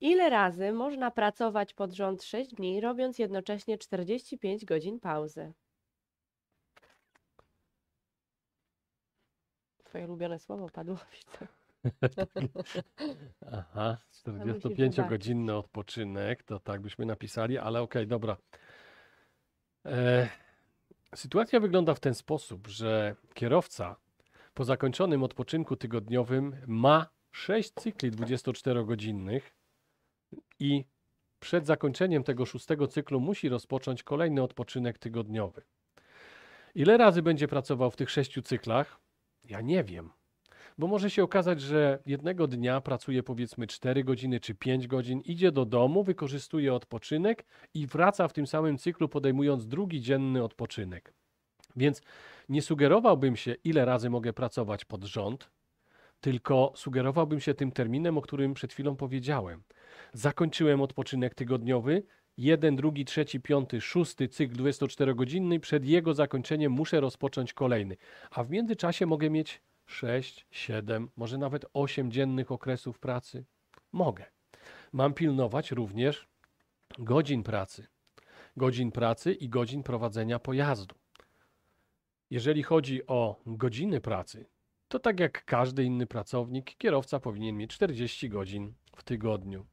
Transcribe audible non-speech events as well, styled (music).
Ile razy można pracować pod rząd 6 dni, robiąc jednocześnie 45 godzin pauzy? Twoje ulubione słowo padło, widzę. (laughs) Aha, 45-godzinny tak. odpoczynek, to tak byśmy napisali, ale okej, okay, dobra. E, sytuacja wygląda w ten sposób, że kierowca po zakończonym odpoczynku tygodniowym ma 6 cykli 24-godzinnych, i przed zakończeniem tego szóstego cyklu musi rozpocząć kolejny odpoczynek tygodniowy. Ile razy będzie pracował w tych sześciu cyklach? Ja nie wiem. Bo może się okazać, że jednego dnia pracuje powiedzmy 4 godziny czy 5 godzin, idzie do domu, wykorzystuje odpoczynek i wraca w tym samym cyklu, podejmując drugi dzienny odpoczynek. Więc nie sugerowałbym się, ile razy mogę pracować pod rząd, tylko sugerowałbym się tym terminem, o którym przed chwilą powiedziałem. Zakończyłem odpoczynek tygodniowy, jeden, drugi, trzeci, piąty, szósty cykl 24-godzinny. Przed jego zakończeniem muszę rozpocząć kolejny, a w międzyczasie mogę mieć 6, 7, może nawet 8 dziennych okresów pracy. Mogę. Mam pilnować również godzin pracy. Godzin pracy i godzin prowadzenia pojazdu. Jeżeli chodzi o godziny pracy, to tak jak każdy inny pracownik, kierowca powinien mieć 40 godzin w tygodniu.